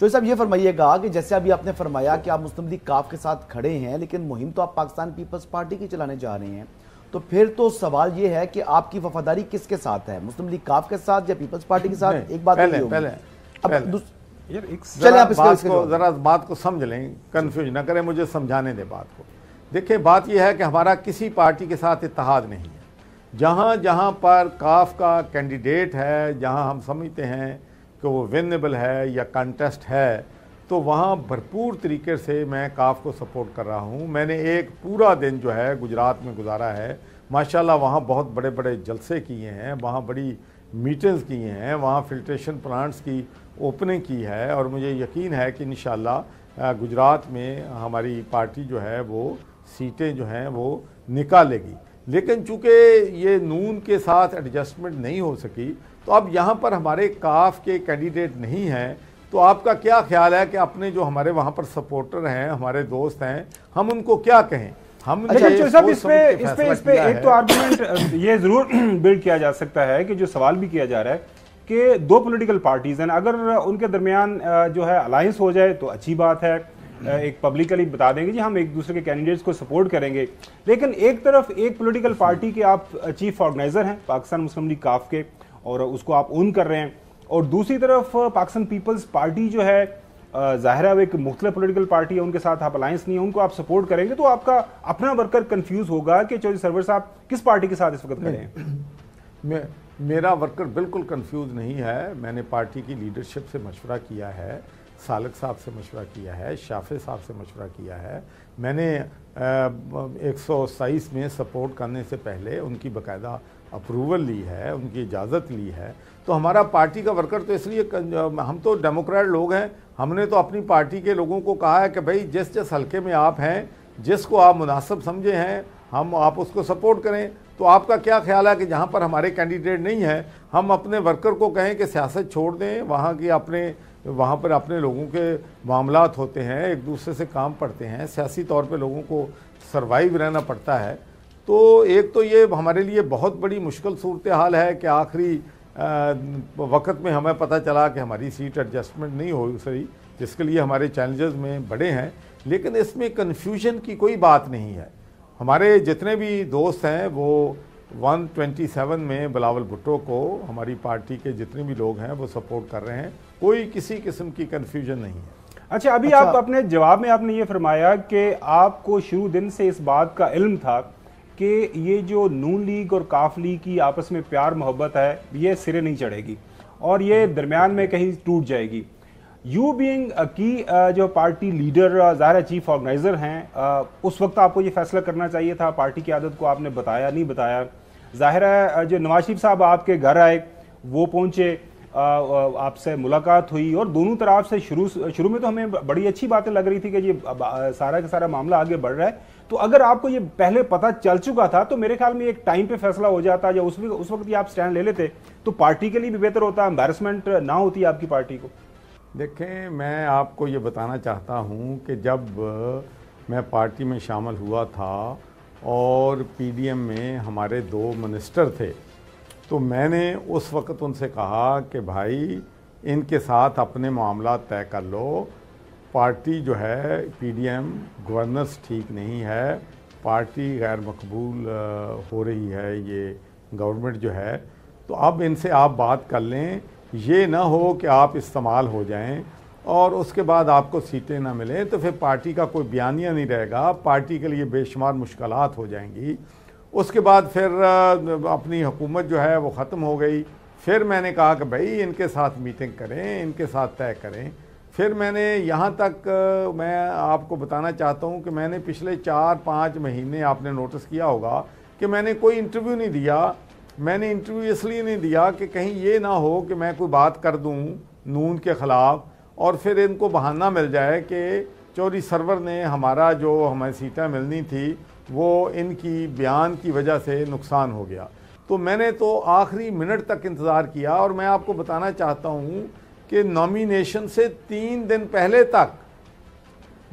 जो तो साहब ये फरमाइएगा कि जैसे अभी आपने फरमाया कि आप मुस्लिम लीग काफ के साथ खड़े हैं लेकिन मुहिम तो आप पाकिस्तान पीपल्स पार्टी की चलाने जा रहे हैं तो फिर तो सवाल ये है कि आपकी वफादारी किसके साथ है मुस्लिम लीग काफ के साथ या पीपल्स पार्टी के साथ एक बात तो पहले, पहले, अब आप बात को जरा बात को समझ लें कन्फ्यूज ना करें मुझे समझाने दें बात को देखिये बात यह है कि हमारा किसी पार्टी के साथ इतिहाद नहीं है जहाँ जहाँ पर काफ का कैंडिडेट है जहाँ हम समझते हैं कि वो विनेबल है या कंटेस्ट है तो वहाँ भरपूर तरीके से मैं काफ को सपोर्ट कर रहा हूँ मैंने एक पूरा दिन जो है गुजरात में गुजारा है माशाल्लाह वहाँ बहुत बड़े बड़े जलसे किए हैं वहाँ बड़ी मीटिंग्स किए हैं वहाँ फिल्ट्रेशन प्लांट्स की ओपनिंग की है और मुझे यकीन है कि इन गुजरात में हमारी पार्टी जो है वो सीटें जो हैं वो निकालेगी लेकिन चूँकि ये नून के साथ एडजस्टमेंट नहीं हो सकी तो अब यहाँ पर हमारे काफ के कैंडिडेट नहीं हैं तो आपका क्या ख्याल है कि अपने जो हमारे वहाँ पर सपोर्टर हैं हमारे दोस्त हैं हम उनको क्या कहें हम लेकिन अच्छा, इस पे इस पे इस पे एक तो आर्गुमेंट ये ज़रूर बिल्ड किया जा सकता है कि जो सवाल भी किया जा रहा है कि दो पॉलिटिकल पार्टीज़ हैं अगर उनके दरमियान जो है अलायंस हो जाए तो अच्छी बात है एक पब्लिकली बता देंगे जी हम एक दूसरे के कैंडिडेट्स को सपोर्ट करेंगे लेकिन एक तरफ एक पॉलिटिकल पार्टी के आप चीफ ऑर्गेनाइजर हैं पाकिस्तान मुस्लिम लीग काफ के और उसको आप ओन कर रहे हैं और दूसरी तरफ पाकिस्तान पीपल्स पार्टी जो है ज़ाहिर है एक मुख्तलिफ पोलिटिकल पार्टी है उनके साथ आप अलायंस नहीं है उनको आप सपोर्ट करेंगे तो आपका अपना वर्कर कन्फ्यूज होगा कि चौधरी सरवर साहब किस पार्टी के साथ इस वक्त खड़े हैं मैं मेरा वर्कर बिल्कुल कंफ्यूज नहीं है मैंने पार्टी की लीडरशिप से मशवरा किया है सालक साहब से मशवरा किया है शाफे साहब से मशवरा किया है मैंने एक सौ सैईस में सपोर्ट करने से पहले उनकी बाकायदा अप्रूवल ली है उनकी इजाज़त ली है तो हमारा पार्टी का वर्कर तो इसलिए हम तो डेमोक्रेट लोग हैं हमने तो अपनी पार्टी के लोगों को कहा है कि भाई जिस जिस हल्के में आप हैं जिसको आप मुनासब समझे हैं हम आप उसको सपोर्ट करें तो आपका क्या ख्याल है कि जहाँ पर हमारे कैंडिडेट नहीं हैं हम अपने वर्कर को कहें कि सियासत छोड़ दें वहाँ की अपने वहाँ पर अपने लोगों के मामला होते हैं एक दूसरे से काम पड़ते हैं सियासी तौर पर लोगों को सर्वाइव रहना पड़ता है तो एक तो ये हमारे लिए बहुत बड़ी मुश्किल सूरत हाल है कि आखिरी वक्त में हमें पता चला कि हमारी सीट एडजस्टमेंट नहीं हो सही जिसके लिए हमारे चैलेंजेस में बड़े हैं लेकिन इसमें कन्फ्यूजन की कोई बात नहीं है हमारे जितने भी दोस्त हैं वो 127 में बिलावल भुट्टो को हमारी पार्टी के जितने भी लोग हैं वो सपोर्ट कर रहे हैं कोई किसी किस्म की कन्फ्यूजन नहीं है अच्छा अभी अच्छा, आप अपने जवाब में आपने ये फरमाया कि आपको शुरू दिन से इस बात का इल्म था कि ये जो नून लीग और काफ लीग की आपस में प्यार मोहब्बत है ये सिरे नहीं चढ़ेगी और ये हम्म। दरमियान में कहीं टूट जाएगी यू बीइंग की जो पार्टी लीडर ज़ाहिर चीफ ऑर्गेनाइज़र हैं uh, उस वक्त आपको ये फैसला करना चाहिए था पार्टी की आदत को आपने बताया नहीं बताया ज़ाहिर है uh, जो नवाज शरीफ साहब आपके घर आए वो पहुँचे uh, आपसे मुलाकात हुई और दोनों तरफ से शुरू शुरू में तो हमें बड़ी अच्छी बातें लग रही थी कि ये सारा का सारा मामला आगे बढ़ रहा है तो अगर आपको ये पहले पता चल चुका था तो मेरे ख्याल में एक टाइम पे फैसला हो जाता या उस उस वक्त ही आप स्टैंड ले लेते तो पार्टी के लिए भी बेहतर होता एम्बेरसमेंट ना होती आपकी पार्टी को देखें मैं आपको ये बताना चाहता हूँ कि जब मैं पार्टी में शामिल हुआ था और पीडीएम में हमारे दो मिनिस्टर थे तो मैंने उस वक़्त उनसे कहा कि भाई इनके साथ अपने मामला तय कर लो पार्टी जो है पीडीएम गवर्नेंस ठीक नहीं है पार्टी गैर मकबूल हो रही है ये गवर्नमेंट जो है तो अब इनसे आप बात कर लें ये ना हो कि आप इस्तेमाल हो जाएं और उसके बाद आपको सीटें ना मिलें तो फिर पार्टी का कोई बयानिया नहीं रहेगा पार्टी के लिए बेशुमार मुश्किल हो जाएंगी उसके बाद फिर अपनी हुकूमत जो है वो ख़त्म हो गई फिर मैंने कहा कि भाई इनके साथ मीटिंग करें इनके साथ तय करें फिर मैंने यहाँ तक मैं आपको बताना चाहता हूँ कि मैंने पिछले चार पाँच महीने आपने नोटिस किया होगा कि मैंने कोई इंटरव्यू नहीं दिया मैंने इंटरव्यू इसलिए नहीं दिया कि कहीं ये ना हो कि मैं कोई बात कर दूँ नून के ख़िलाफ़ और फिर इनको बहाना मिल जाए कि चौरी सरवर ने हमारा जो हमें सीटें मिलनी थी वो इनकी बयान की वजह से नुकसान हो गया तो मैंने तो आखिरी मिनट तक इंतज़ार किया और मैं आपको बताना चाहता हूँ कि नॉमिनेशन से तीन दिन पहले तक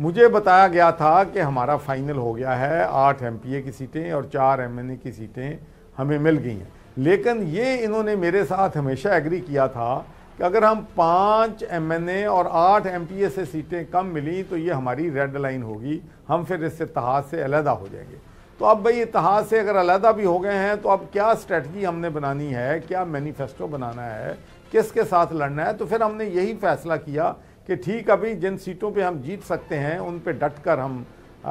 मुझे बताया गया था कि हमारा फाइनल हो गया है आठ एम की सीटें और चार एम की सीटें हमें मिल गई हैं लेकिन ये इन्होंने मेरे साथ हमेशा एग्री किया था कि अगर हम पाँच एम एन ए और आठ एम पी ए से सीटें कम मिली तो ये हमारी रेड लाइन होगी हम फिर इस इतिहास से अलहदा हो जाएंगे तो अब भाई इतिहास से अगर अलहदा भी हो गए हैं तो अब क्या स्ट्रेटजी हमने बनानी है क्या मैनिफेस्टो बनाना है किसके साथ लड़ना है तो फिर हमने यही फैसला किया कि ठीक अभी जिन सीटों पे हम जीत सकते हैं उन पे डट कर हम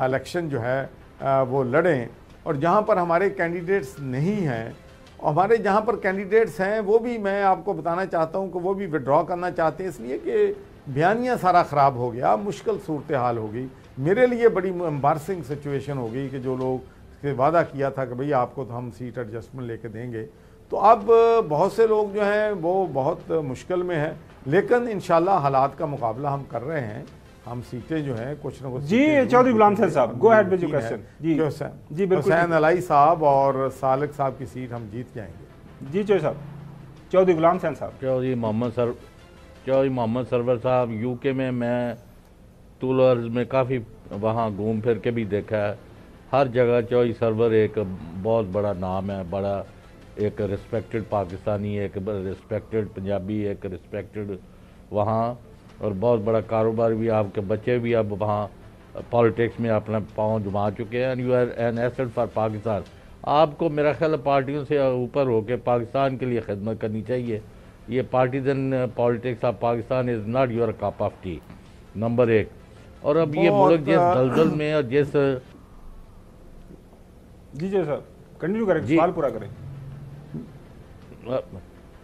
इलेक्शन जो है वो लड़ें और जहाँ पर हमारे कैंडिडेट्स नहीं हैं और हमारे जहाँ पर कैंडिडेट्स हैं वो भी मैं आपको बताना चाहता हूँ कि वो भी विड्रॉ करना चाहते हैं इसलिए कि बयानियाँ सारा ख़राब हो गया मुश्किल सूरत हाल हो गई मेरे लिए बड़ी एम्बारसिंग सिचुएशन हो गई कि जो लोग से वादा किया था कि भई आपको तो हम सीट एडजस्टमेंट लेके देंगे तो अब बहुत से लोग जो हैं वो बहुत मुश्किल में हैं लेकिन इन हालात का मुकाबला हम कर रहे हैं हम सीटें जो हैं कुछ ना कुछ जी चौधरी गुलाम सैन साहब go ahead with your question जी हुसैन जी बिल्कुल हुसैन तो अलाई साहब और सालक साहब की सीट हम जीत जाएंगे जी चौधरी साहब चौधरी गुलाम सैन साहब चौधरी मोहम्मद सर चौधरी मोहम्मद सरवर साहब यूके में मैं टूलर्स में काफ़ी वहाँ घूम फिर के भी देखा है हर जगह चौधरी सरवर एक बहुत बड़ा नाम है बड़ा एक रिस्पेक्टेड पाकिस्तानी एक रिस्पेक्टेड पंजाबी एक रिस्पेक्टेड वहाँ और बहुत बड़ा कारोबार भी आपके बच्चे भी अब वहाँ पॉलिटिक्स में अपना पाँव जमा चुके हैं and you are an asset for Pakistan आपको मेरा ख्याल पार्टियों से ऊपर होकर पाकिस्तान के लिए खिदमत करनी चाहिए ये partisan politics of Pakistan is not your cup of tea number एक और अब ये मुल्क जिस दलदल में और जिस जी जी सर कंटिन्यू करें सवाल पूरा करें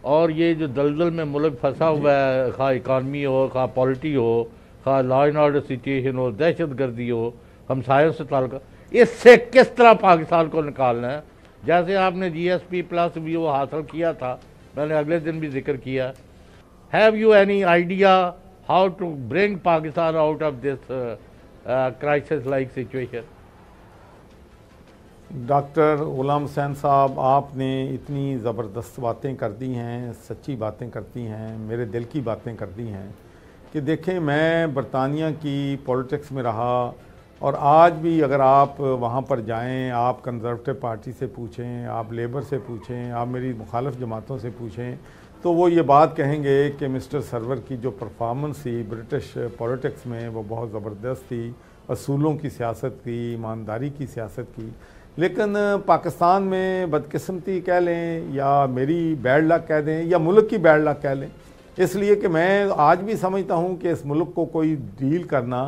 और ये जो दलदल में मुल्क फंसा हुआ है खा इकानमी हो खा पॉलिटी हो खा लॉ एंड ऑर्डर सिचुएशन हो दहशत गर्दी हो हमसायों से ताल्लुक इससे किस तरह पाकिस्तान को निकालना है जैसे आपने जी एस पी प्लस भी वो हासिल किया था मैंने अगले दिन भी जिक्र किया have you any idea how to bring Pakistan out of this crisis like situation doctor Ghulam Hussain साहब आपने इतनी ज़बरदस्त बातें कर दी हैं सच्ची बातें करती हैं मेरे दिल की बातें कर दी हैं कि देखें मैं बरतानिया की पॉलिटिक्स में रहा और आज भी अगर आप वहाँ पर जाएं आप कंजर्वेटिव पार्टी से पूछें आप लेबर से पूछें आप मेरी मुखालफ जमातों से पूछें तो वो ये बात कहेंगे कि मिस्टर सरवर की जो परफॉर्मेंस थी ब्रिटिश पॉलिटिक्स में वो बहुत ज़बरदस्त थी असूलों की सियासत की ईमानदारी की सियासत की लेकिन पाकिस्तान में बदकस्मती कह लें या मेरी बैड लक कह दें या मुल्क की बैड लक कह लें इसलिए कि मैं आज भी समझता हूँ कि इस मुल्क को कोई डील करना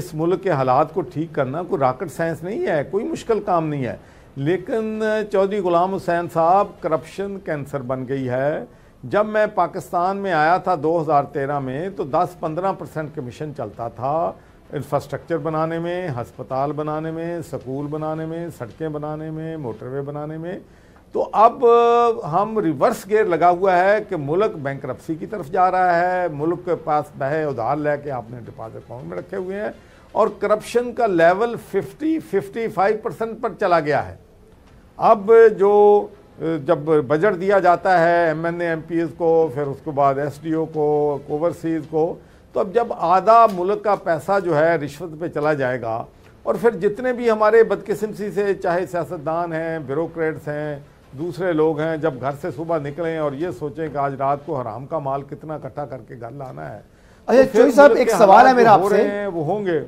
इस मुल्क के हालात को ठीक करना कोई राकेट साइंस नहीं है कोई मुश्किल काम नहीं है लेकिन चौधरी ग़ुलाम हुसैन साहब करप्शन कैंसर बन गई है जब मैं पाकिस्तान में आया था 2013 में तो 10-15 परसेंट कमीशन चलता था इंफ्रास्ट्रक्चर बनाने में हस्पताल बनाने में स्कूल बनाने में सड़कें बनाने में मोटरवे बनाने में तो अब हम रिवर्स गेयर लगा हुआ है कि मुल्क बैंक की तरफ जा रहा है मुल्क के पास बहे उधार लेके आपने डिपॉजिट अकाउंट में रखे हुए हैं और करप्शन का लेवल 50 55 परसेंट पर चला गया है अब जो जब बजट दिया जाता है एम एन को फिर उसके बाद एस को ओवरसीज़ को तो अब जब आधा मुल्क का पैसा जो है रिश्वत पे चला जाएगा और फिर जितने भी हमारे बदकिस्मती से चाहे सियासतदान हैं ब्यूरोक्रेट्स हैं दूसरे लोग हैं जब घर से सुबह निकलें और ये सोचें कि आज रात को हराम का माल कितना इकट्ठा करके घर लाना है अच्छा तो साहब एक सवाल है मेरा आपसे वो होंगे